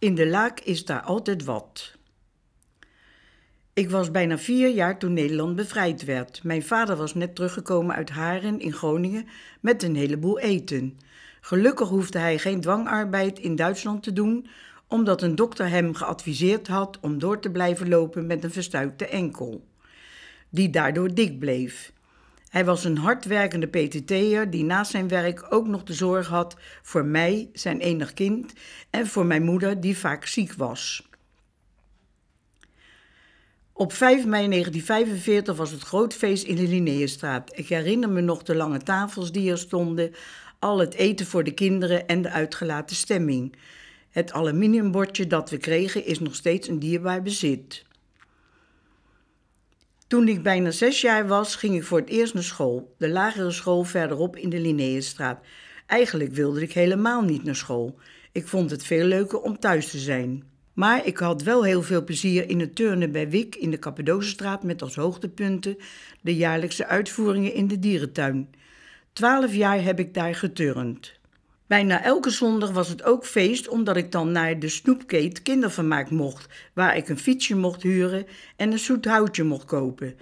In de laak is daar altijd wat. Ik was bijna vier jaar toen Nederland bevrijd werd. Mijn vader was net teruggekomen uit Haren in Groningen met een heleboel eten. Gelukkig hoefde hij geen dwangarbeid in Duitsland te doen, omdat een dokter hem geadviseerd had om door te blijven lopen met een verstuikte enkel, die daardoor dik bleef. Hij was een hardwerkende PTT'er die naast zijn werk ook nog de zorg had voor mij, zijn enig kind, en voor mijn moeder, die vaak ziek was. Op 5 mei 1945 was het groot feest in de Linnéestraat. Ik herinner me nog de lange tafels die er stonden, al het eten voor de kinderen en de uitgelaten stemming. Het aluminiumbordje dat we kregen is nog steeds een dierbaar bezit. Toen ik bijna zes jaar was, ging ik voor het eerst naar school, de lagere school verderop in de Linnaeusstraat. Eigenlijk wilde ik helemaal niet naar school. Ik vond het veel leuker om thuis te zijn. Maar ik had wel heel veel plezier in het turnen bij Wik in de Kappadocenstraat met als hoogtepunten de jaarlijkse uitvoeringen in de dierentuin. Twaalf jaar heb ik daar geturnd. Bijna elke zondag was het ook feest, omdat ik dan naar de snoepkeet kindervermaak mocht, waar ik een fietsje mocht huren en een zoet houtje mocht kopen.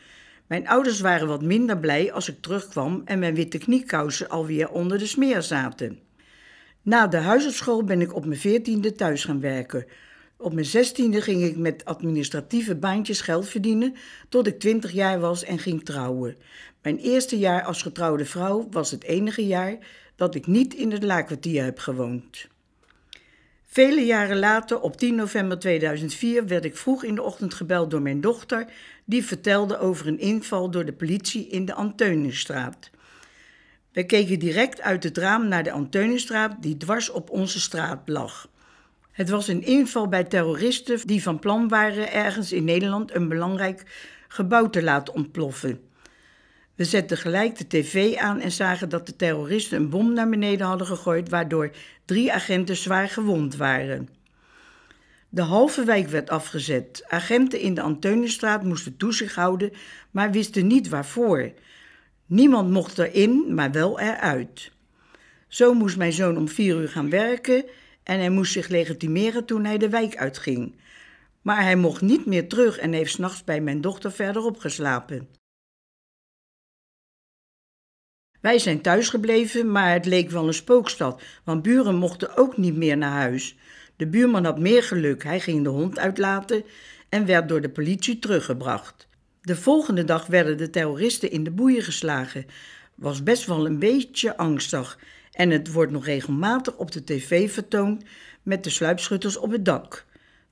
Mijn ouders waren wat minder blij als ik terugkwam en mijn witte kniekousen alweer onder de smeer zaten. Na de huisartschool ben ik op mijn veertiende thuis gaan werken. Op mijn zestiende ging ik met administratieve baantjes geld verdienen tot ik twintig jaar was en ging trouwen. Mijn eerste jaar als getrouwde vrouw was het enige jaar dat ik niet in het Laakkwartier heb gewoond. Vele jaren later, op 10 november 2004, werd ik vroeg in de ochtend gebeld door mijn dochter, die vertelde over een inval door de politie in de Anteuningstraat. We keken direct uit het raam naar de Anteuningstraat, die dwars op onze straat lag. Het was een inval bij terroristen die van plan waren ergens in Nederland een belangrijk gebouw te laten ontploffen. We zetten gelijk de tv aan en zagen dat de terroristen een bom naar beneden hadden gegooid, waardoor drie agenten zwaar gewond waren. De halve wijk werd afgezet. Agenten in de Anteunenstraat moesten toezicht houden, maar wisten niet waarvoor. Niemand mocht erin, maar wel eruit. Zo moest mijn zoon om vier uur gaan werken en hij moest zich legitimeren toen hij de wijk uitging. Maar hij mocht niet meer terug en heeft s'nachts bij mijn dochter verderop geslapen. Wij zijn thuisgebleven, maar het leek wel een spookstad, want buren mochten ook niet meer naar huis. De buurman had meer geluk, hij ging de hond uitlaten en werd door de politie teruggebracht. De volgende dag werden de terroristen in de boeien geslagen. Was best wel een beetje angstig. En het wordt nog regelmatig op de tv vertoond met de sluipschutters op het dak.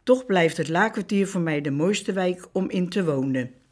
Toch blijft het Laakkwartier voor mij de mooiste wijk om in te wonen.